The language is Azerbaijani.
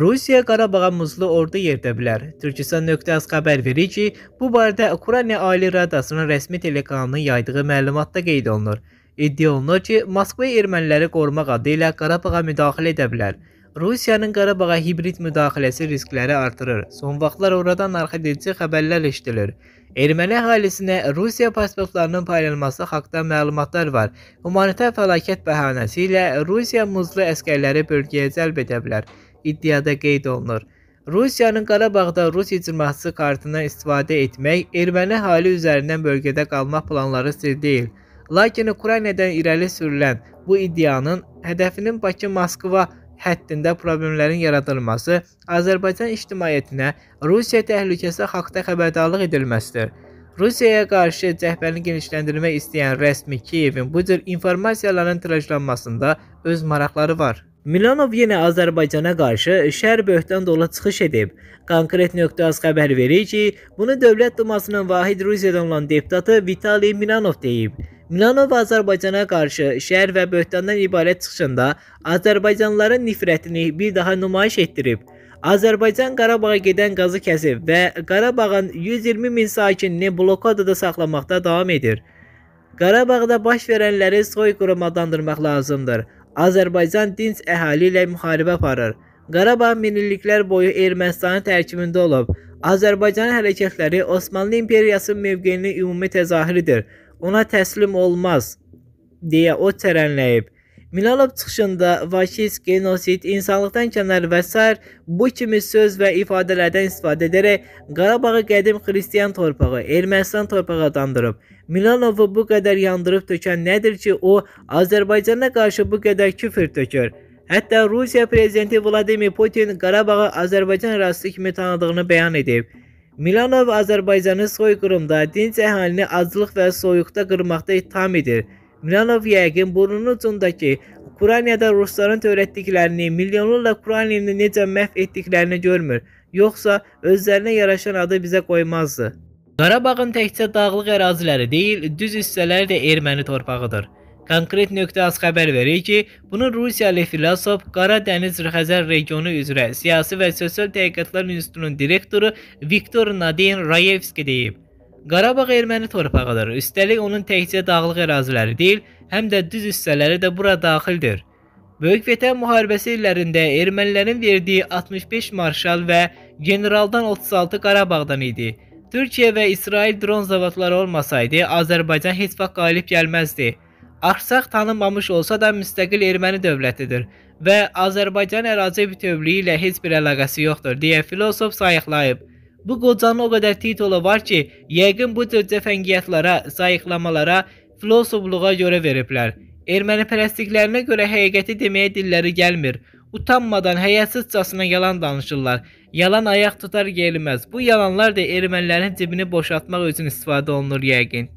Rusiya Qarabağa muzlu ordu yerdə bilər. Türkistan.az xəbər verir ki, bu barədə Ukrayna Ali Radasının rəsmi telekanalının yaydığı məlumatda qeyd olunur. İddia olunur ki, Moskva erməniləri qorumaq adı ilə Qarabağa müdaxilə edə bilər. Rusiyanın Qarabağa hibrid müdaxiləsi riskləri artırır. Son vaxtlar oradan arxedici xəbərlər eşidilir. Erməni əhalisinə Rusiya pasportlarının paylanması haqda məlumatlar var. Humanitar fəlakət bəhanəsi ilə Rusiya muzlu əskərləri bölgəyə cəlb edə bilər iddiada qeyd olunur. Rusiyanın Qarabağda Rus icması kartına istifadə etmək erməni hali üzərindən bölgədə qalmaq planları sir deyil. Lakin Ukraynadan irəli sürülən bu iddianın hədəfinin Bakı-Moskva həddində problemlərin yaradılması Azərbaycan ictimaiyyətinə Rusiya təhlükəsi haqda xəbərdarlıq edilməsidir. Rusiyaya qarşı cəbhəni genişləndirmək istəyən rəsmi Kiyevin bu cür informasiyaların tirajlanmasında öz maraqları var. Milanov yenə Azərbaycana qarşı şər böhtan dola çıxış edib. Konkret nöqtəz xəbər verir ki, bunu Dövlət Dumasının Vahid Rusiyadan olan deputatı Vitali Milanov deyib. Milanov Azərbaycana qarşı şər və böhtandan ibarət çıxışında Azərbaycanlıların nifrətini bir daha nümayiş etdirib. Azərbaycan Qarabağa gedən qazı kəsib və Qarabağın 120 min sakinini blokadada saxlamaqda davam edir. Qarabağda baş verənləri soyqırım adlandırmaq lazımdır. Azərbaycan dinc əhali ilə müharibə aparır. Qarabağ minilliklər boyu Ermənistanın tərkibində olub. Azərbaycan hərəkətləri Osmanlı İmperiyasının mövqeyinin ümumi təzahürüdür. Ona təslim olmaz deyə o tərənləyib. Milalov çıxışında faşist, genosid, insanlıqdan kənar və s. bu kimi söz və ifadələrdən istifadə edərək Qarabağı qədim xristiyan torpağı, Ermənistan torpağı adlandırıb. Milalovu bu qədər yandırıb tökən nədir ki, o Azərbaycana qarşı bu qədər küfür tökür. Hətta Rusiya prezidenti Vladimir Putin Qarabağı Azərbaycan ərazisi kimi tanıdığını bəyan edib. Milanov Azərbaycanı soyqırımda, dinc əhalini aclıq və soyuqda qırmaqda ittiham edir. Milanov yəqin burnunun ucundakı Ukraynada rusların törətdiklərini, milyonlarla Ukraynanı necə məhv etdiklərini görmür, yoxsa özlərinə yaraşan adı bizə qoymazdı. Qarabağın təkcə dağlıq əraziləri deyil, düz hissələri də erməni torpağıdır. Konkret nöqtəz xəbər verir ki, bunu Rusiyalı filosof Qara Dəniz Xəzər regionu üzrə siyasi və sosial tədqiqatlar institutunun direktoru Viktor Nadin Rayevski deyib. Qarabağ erməni torpağıdır. Üstəlik onun təkcə dağlıq əraziləri deyil, həm də düz hissələri də bura daxildir. Böyük Vətən müharibəsi illərində ermənilərin verdiyi 65 marşal və generaldan 36 Qarabağdan idi. Türkiyə və İsrail dron zavodları olmasaydı, Azərbaycan heç vaxt qalib gəlməzdi. Arsaq tanınmamış olsa da müstəqil erməni dövlətidir və Azərbaycan ərazi bütövlüyü ilə heç bir əlaqəsi yoxdur, deyə filosof sayıqlayıb. Bu qocanın o qədər titulu var ki, yəqin bu tür cəfəngiyyatlara, sayıqlamalara, filosofluğa görə veriblər. Erməni pərəstliklərinə görə həqiqəti deməyə dilləri gəlmir. Utanmadan, həyasızcasına yalan danışırlar. Yalan ayaq tutar gəlməz. Bu yalanlar da ermənilərin cibini boşaltmaq üçün istifadə olunur yəqin.